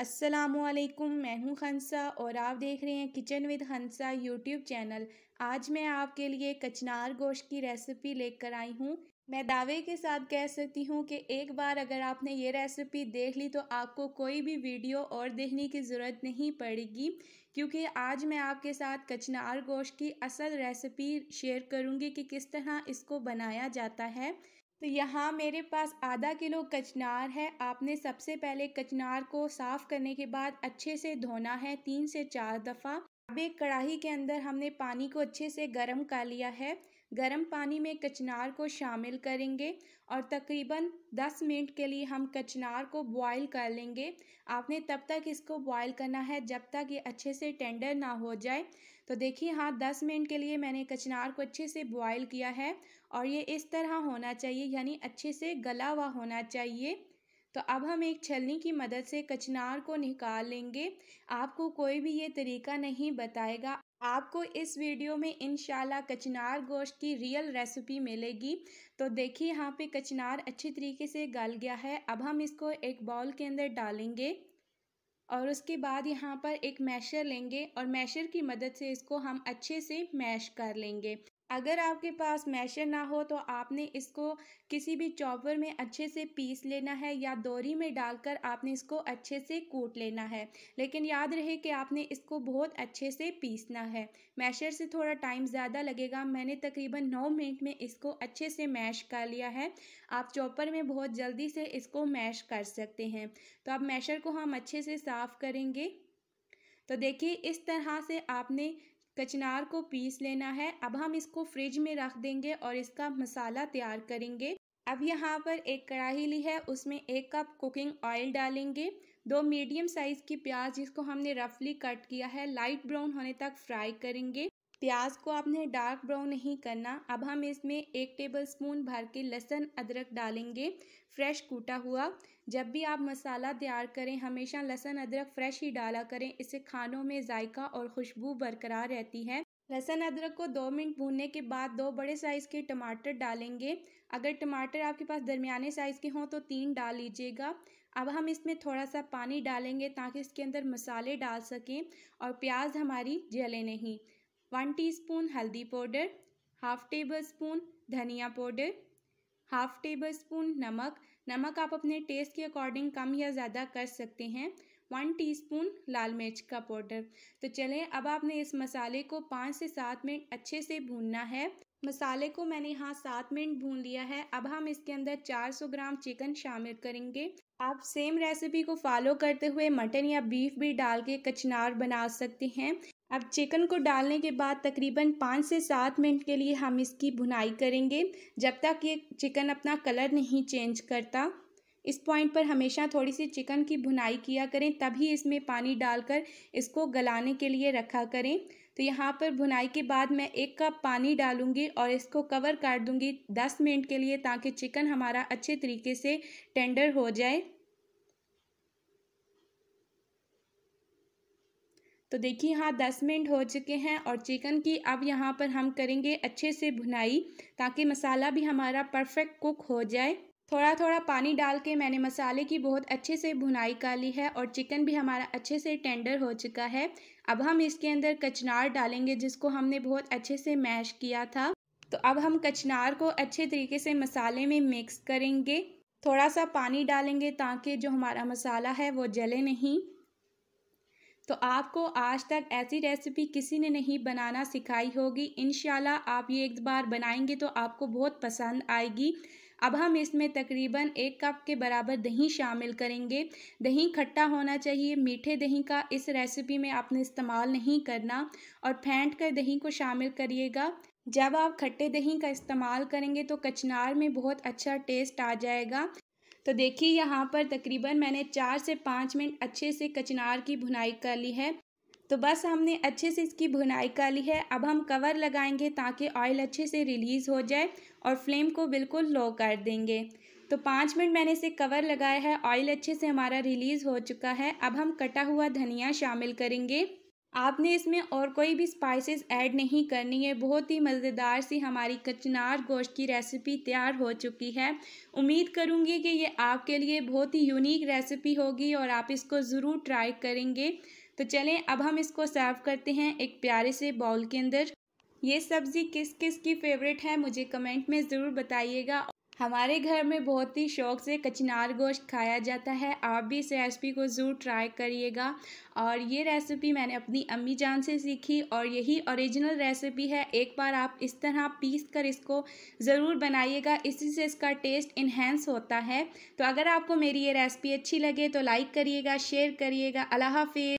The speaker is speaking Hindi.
असलकुम मैं हूं हंसा और आप देख रहे हैं kitchen with Hansa YouTube channel आज मैं आपके लिए कचनार गोश्त की रेसिपी लेकर आई हूं मैं दावे के साथ कह सकती हूं कि एक बार अगर आपने ये रेसिपी देख ली तो आपको कोई भी वीडियो और देखने की ज़रूरत नहीं पड़ेगी क्योंकि आज मैं आपके साथ कचनार गोश्त की असल रेसिपी शेयर करूँगी कि किस तरह इसको बनाया जाता है तो यहाँ मेरे पास आधा किलो कचनार है आपने सबसे पहले कचनार को साफ़ करने के बाद अच्छे से धोना है तीन से चार दफ़ा अब एक कढ़ाई के अंदर हमने पानी को अच्छे से गर्म कर लिया है गर्म पानी में कचनार को शामिल करेंगे और तकरीबन 10 मिनट के लिए हम कचनार को बॉईल कर लेंगे आपने तब तक इसको बॉईल करना है जब तक ये अच्छे से टेंडर ना हो जाए तो देखिए हाँ 10 मिनट के लिए मैंने कचनार को अच्छे से बॉईल किया है और ये इस तरह होना चाहिए यानी अच्छे से गला हुआ होना चाहिए तो अब हम एक छलनी की मदद से कचनार को निकाल लेंगे आपको कोई भी ये तरीका नहीं बताएगा आपको इस वीडियो में इनशाला कचनार गोश्त की रियल रेसिपी मिलेगी तो देखिए यहाँ पे कचनार अच्छी तरीके से गल गया है अब हम इसको एक बाउल के अंदर डालेंगे और उसके बाद यहाँ पर एक मैशर लेंगे और मैशर की मदद से इसको हम अच्छे से मैश कर लेंगे अगर आपके पास मैशर ना हो तो आपने इसको किसी भी चॉपर में अच्छे से पीस लेना है या दोरी में डालकर आपने इसको अच्छे से कूट लेना है लेकिन याद रहे कि आपने इसको बहुत अच्छे से पीसना है मैशर से थोड़ा टाइम ज़्यादा लगेगा मैंने तकरीबन नौ मिनट में इसको अच्छे से मैश कर लिया है आप चॉपर में बहुत जल्दी से इसको मैश कर सकते हैं तो आप मैशर को हम अच्छे से साफ़ करेंगे तो देखिए इस तरह से आपने कचनार को पीस लेना है अब हम इसको फ्रिज में रख देंगे और इसका मसाला तैयार करेंगे अब यहाँ पर एक कढ़ाई ली है उसमें एक कप कुकिंग ऑयल डालेंगे दो मीडियम साइज़ की प्याज जिसको हमने रफली कट किया है लाइट ब्राउन होने तक फ्राई करेंगे प्याज को आपने डार्क ब्राउन नहीं करना अब हम इसमें एक टेबल स्पून भर के लहसुन अदरक डालेंगे फ्रेश कूटा हुआ जब भी आप मसाला तैयार करें हमेशा लहसुन अदरक फ्रेश ही डाला करें इससे खानों में जायका और खुशबू बरकरार रहती है लहसुन अदरक को दो मिनट भूनने के बाद दो बड़े साइज़ के टमाटर डालेंगे अगर टमाटर आपके पास दरमियाने साइज़ के हों तो तीन डाल लीजिएगा अब हम इसमें थोड़ा सा पानी डालेंगे ताकि इसके अंदर मसाले डाल सकें और प्याज हमारी जले नहीं वन टीस्पून हल्दी पाउडर हाफ़ टेबल स्पून धनिया पाउडर हाफ़ टेबल स्पून नमक नमक आप अपने टेस्ट के अकॉर्डिंग कम या ज़्यादा कर सकते हैं वन टीस्पून लाल मिर्च का पाउडर तो चलें अब आपने इस मसाले को पाँच से सात मिनट अच्छे से भूनना है मसाले को मैंने यहाँ सात मिनट भून लिया है अब हम इसके अंदर 400 ग्राम चिकन शामिल करेंगे आप सेम रेसिपी को फॉलो करते हुए मटन या बीफ भी डाल के कचनार बना सकते हैं अब चिकन को डालने के बाद तकरीबन पाँच से सात मिनट के लिए हम इसकी भुनाई करेंगे जब तक ये चिकन अपना कलर नहीं चेंज करता इस पॉइंट पर हमेशा थोड़ी सी चिकन की भुनाई किया करें तभी इसमें पानी डालकर इसको गलाने के लिए रखा करें तो यहाँ पर भुनाई के बाद मैं एक कप पानी डालूंगी और इसको कवर कर दूंगी दस मिनट के लिए ताकि चिकन हमारा अच्छे तरीके से टेंडर हो जाए तो देखिए हाँ दस मिनट हो चुके हैं और चिकन की अब यहाँ पर हम करेंगे अच्छे से भुनाई ताकि मसाला भी हमारा परफेक्ट कुक हो जाए थोड़ा थोड़ा पानी डाल के मैंने मसाले की बहुत अच्छे से भुनाई कर ली है और चिकन भी हमारा अच्छे से टेंडर हो चुका है अब हम इसके अंदर कचनार डालेंगे जिसको हमने बहुत अच्छे से मैश किया था तो अब हम कचनार को अच्छे तरीके से मसाले में मिक्स करेंगे थोड़ा सा पानी डालेंगे ताकि जो हमारा मसाला है वो जले नहीं तो आपको आज तक ऐसी रेसिपी किसी ने नहीं बनाना सिखाई होगी इन आप ये एक बार बनाएंगे तो आपको बहुत पसंद आएगी अब हम इसमें तकरीबन एक कप के बराबर दही शामिल करेंगे दही खट्टा होना चाहिए मीठे दही का इस रेसिपी में आपने इस्तेमाल नहीं करना और फेंट कर दही को शामिल करिएगा जब आप खट्टे दही का इस्तेमाल करेंगे तो कचनार में बहुत अच्छा टेस्ट आ जाएगा तो देखिए यहाँ पर तकरीबन मैंने चार से पाँच मिनट अच्छे से कचनार की भुनाई कर ली है तो बस हमने अच्छे से इसकी भुनाई कर ली है अब हम कवर लगाएंगे ताकि ऑयल अच्छे से रिलीज़ हो जाए और फ्लेम को बिल्कुल लो कर देंगे तो पाँच मिनट मैंने इसे कवर लगाया है ऑयल अच्छे से हमारा रिलीज़ हो चुका है अब हम कटा हुआ धनिया शामिल करेंगे आपने इसमें और कोई भी स्पाइसेस ऐड नहीं करनी है बहुत ही मज़ेदार सी हमारी कचनार गोश्त की रेसिपी तैयार हो चुकी है उम्मीद करूँगी कि ये आपके लिए बहुत ही यूनिक रेसिपी होगी और आप इसको ज़रूर ट्राई करेंगे तो चलें अब हम इसको सर्व करते हैं एक प्यारे से बाउल के अंदर ये सब्ज़ी किस किस की फेवरेट है मुझे कमेंट में ज़रूर बताइएगा हमारे घर में बहुत ही शौक़ से कचनार गोश्त खाया जाता है आप भी इस रेसिपी को ज़रूर ट्राई करिएगा और ये रेसिपी मैंने अपनी अम्मी जान से सीखी और यही ओरिजिनल रेसिपी है एक बार आप इस तरह पीस कर इसको ज़रूर बनाइएगा इसी से इसका टेस्ट इन्हेंस होता है तो अगर आपको मेरी ये रेसिपी अच्छी लगे तो लाइक करिएगा शेयर करिएगा अल्लाह